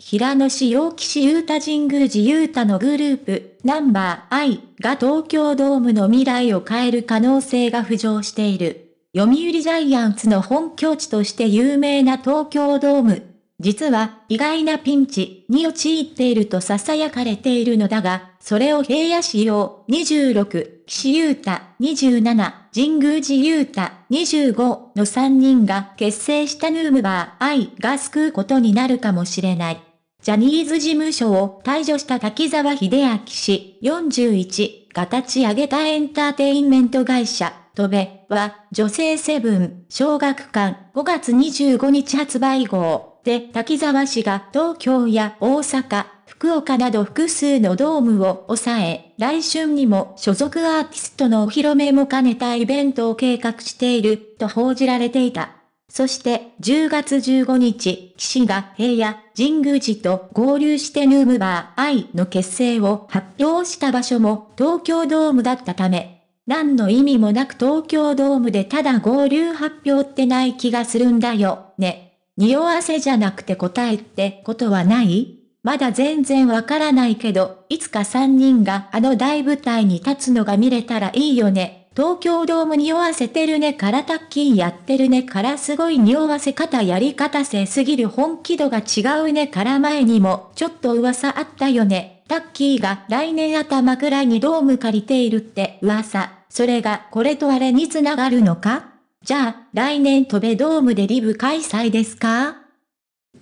平野市陽騎士ユータ神宮寺ユータのグループ、ナンバー I が東京ドームの未来を変える可能性が浮上している。読売ジャイアンツの本拠地として有名な東京ドーム。実は意外なピンチに陥っていると囁かれているのだが、それを平野市用26、岸ー太27、神宮寺ー太25の3人が結成したヌームバー I が救うことになるかもしれない。ジャニーズ事務所を退場した滝沢秀明氏41が立ち上げたエンターテインメント会社、トベは女性セブン小学館5月25日発売号で滝沢氏が東京や大阪、福岡など複数のドームを抑え、来春にも所属アーティストのお披露目も兼ねたイベントを計画していると報じられていた。そして10月15日、岸が平野、神宮寺と合流してヌームバー愛の結成を発表した場所も東京ドームだったため、何の意味もなく東京ドームでただ合流発表ってない気がするんだよ、ね。匂わせじゃなくて答えってことはないまだ全然わからないけど、いつか3人があの大舞台に立つのが見れたらいいよね。東京ドーム匂わせてるねからタッキンやってるねからすごい匂わせ方やり方せすぎる本気度が違うねから前にもちょっと噂あったよね。タッキーが来年頭くらいにドーム借りているって噂。それがこれとあれにつながるのかじゃあ、来年飛べドームでリブ開催ですか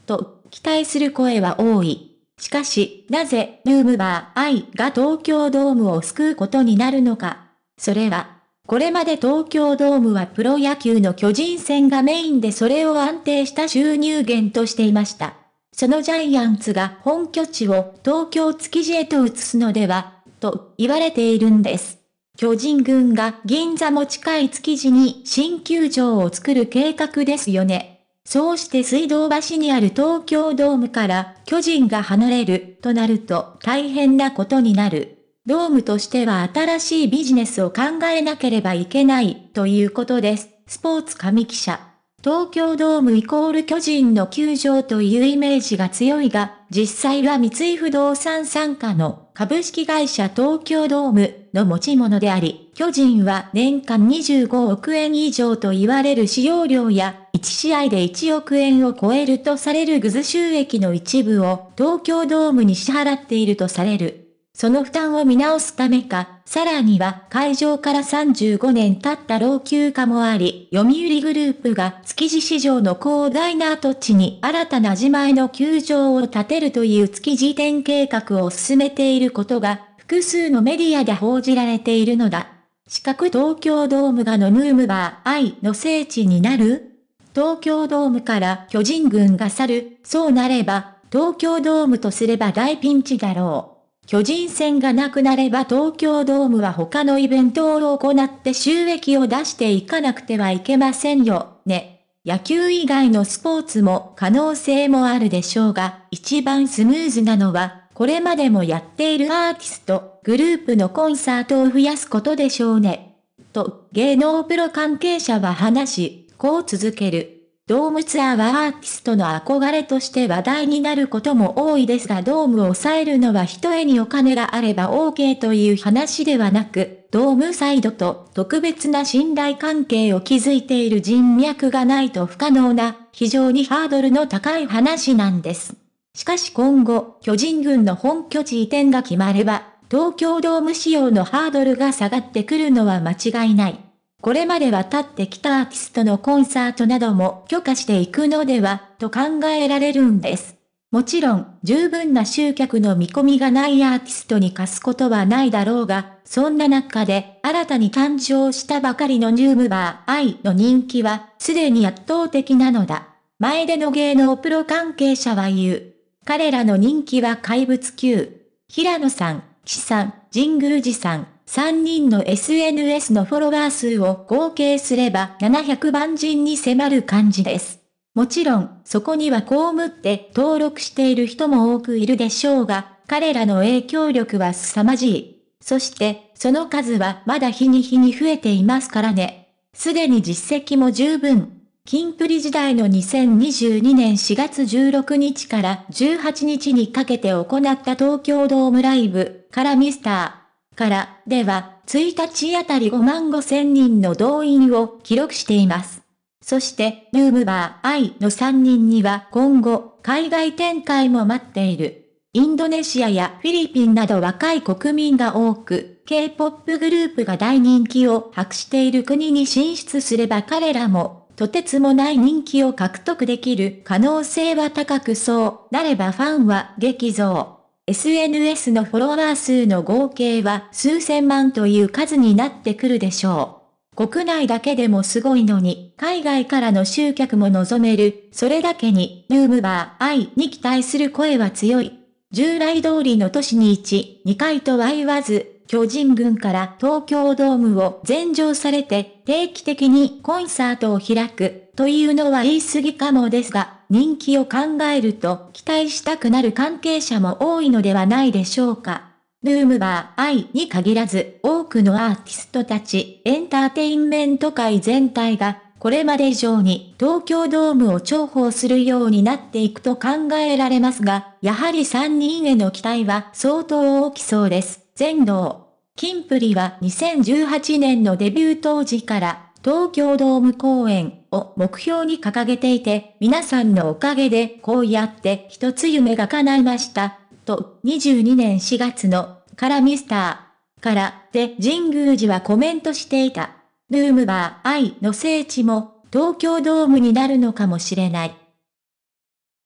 と、期待する声は多い。しかし、なぜ、ルームバー愛が東京ドームを救うことになるのか。それは、これまで東京ドームはプロ野球の巨人戦がメインでそれを安定した収入源としていました。そのジャイアンツが本拠地を東京築地へと移すのでは、と言われているんです。巨人軍が銀座も近い築地に新球場を作る計画ですよね。そうして水道橋にある東京ドームから巨人が離れるとなると大変なことになる。ドームとしては新しいビジネスを考えなければいけないということです。スポーツ上記者。東京ドームイコール巨人の球場というイメージが強いが、実際は三井不動産傘下の株式会社東京ドームの持ち物であり、巨人は年間25億円以上と言われる使用料や、1試合で1億円を超えるとされるグズ収益の一部を東京ドームに支払っているとされる。その負担を見直すためか、さらには会場から35年経った老朽化もあり、読売グループが築地市場の広大な跡地に新たな自前の球場を建てるという築地店計画を進めていることが、複数のメディアで報じられているのだ。四角東京ドームがのヌームバー愛の聖地になる東京ドームから巨人軍が去る、そうなれば、東京ドームとすれば大ピンチだろう。巨人戦がなくなれば東京ドームは他のイベントを行って収益を出していかなくてはいけませんよ、ね。野球以外のスポーツも可能性もあるでしょうが、一番スムーズなのは、これまでもやっているアーティスト、グループのコンサートを増やすことでしょうね。と、芸能プロ関係者は話し、こう続ける。ドームツアーはアーティストの憧れとして話題になることも多いですがドームを抑えるのは一重にお金があれば OK という話ではなく、ドームサイドと特別な信頼関係を築いている人脈がないと不可能な、非常にハードルの高い話なんです。しかし今後、巨人軍の本拠地移転が決まれば、東京ドーム仕様のハードルが下がってくるのは間違いない。これまで渡ってきたアーティストのコンサートなども許可していくのでは、と考えられるんです。もちろん、十分な集客の見込みがないアーティストに貸すことはないだろうが、そんな中で、新たに誕生したばかりのニュームバー愛の人気は、すでに圧倒的なのだ。前での芸能プロ関係者は言う。彼らの人気は怪物級。平野さん、岸さん、神宮寺さん、3人の SNS のフォロワー数を合計すれば700万人に迫る感じです。もちろん、そこにはこむって登録している人も多くいるでしょうが、彼らの影響力は凄まじい。そして、その数はまだ日に日に増えていますからね。すでに実績も十分。金プリ時代の2022年4月16日から18日にかけて行った東京ドームライブからミスターから、では、1日あたり5万5千人の動員を記録しています。そして、ヌームバー愛の3人には今後、海外展開も待っている。インドネシアやフィリピンなど若い国民が多く、K-POP グループが大人気を博している国に進出すれば彼らも、とてつもない人気を獲得できる可能性は高くそう、なればファンは激増。SNS のフォロワー数の合計は数千万という数になってくるでしょう。国内だけでもすごいのに、海外からの集客も望める、それだけに、ユームバー愛に期待する声は強い。従来通りの都市に1、2回とは言わず、巨人軍から東京ドームを全場されて定期的にコンサートを開くというのは言い過ぎかもですが、人気を考えると期待したくなる関係者も多いのではないでしょうか。ルームバー愛に限らず多くのアーティストたち、エンターテインメント界全体がこれまで以上に東京ドームを重宝するようになっていくと考えられますが、やはり3人への期待は相当大きそうです。全能。ンプリは2018年のデビュー当時から東京ドーム公演を目標に掲げていて、皆さんのおかげでこうやって一つ夢が叶いました。と、22年4月の、からミスター、から、で神宮寺はコメントしていた。ルームバー愛の聖地も東京ドームになるのかもしれない。